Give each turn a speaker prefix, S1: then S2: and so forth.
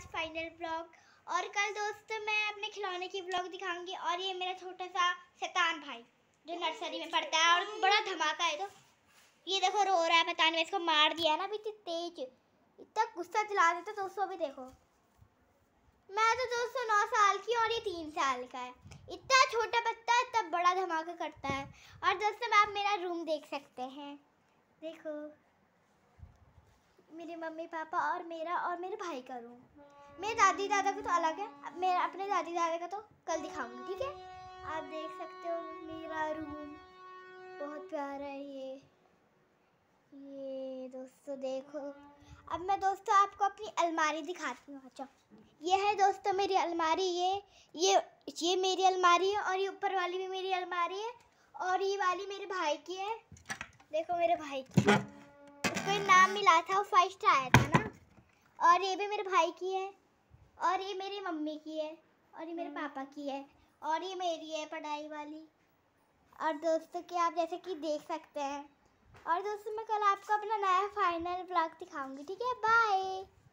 S1: आज final blog और कल दोस्तों मैं अपने खिलौने की ब्लॉग दिखाऊंगी और ये मेरा छोटा सा शैतान भाई जो नर्सरी में पढ़ता है और बड़ा धमाका है तो ये देखो रो रहा है पता नहीं इसको मार दिया ना अभी तेज इतना गुस्सा चला देता तो दोस्तों अभी देखो मैं तो दोस्तों नौ साल की और ये तीन साल का है इतना छोटा बच्चा इतना बड़ा धमाका करता है और दोस्तों आप मेरा रूम देख सकते हैं देखो मेरे मम्मी पापा और मेरा और मेरे भाई का रूम मेरे दादी दादा का तो अलग है मैं अपने दादी दादा का तो कल दिखाऊंगी ठीक है आप देख सकते हो मेरा रूम बहुत प्यारा है ये ये दोस्तों देखो अब मैं दोस्तों आपको अपनी अलमारी दिखाती हूँ अच्छा ये है दोस्तों मेरी अलमारी ये ये ये मेरी अलमारी है और ये ऊपर वाली भी मेरी अलमारी है और ये वाली मेरे भाई की है देखो मेरे भाई की मिला था वो फाइव स्टार आया था ना और ये भी मेरे भाई की है और ये मेरी मम्मी की है और ये मेरे हाँ। पापा की है और ये मेरी है पढ़ाई वाली और दोस्तों की आप जैसे कि देख सकते हैं और दोस्तों मैं कल आपको अपना नया फाइनल ब्लॉग दिखाऊंगी ठीक है बाय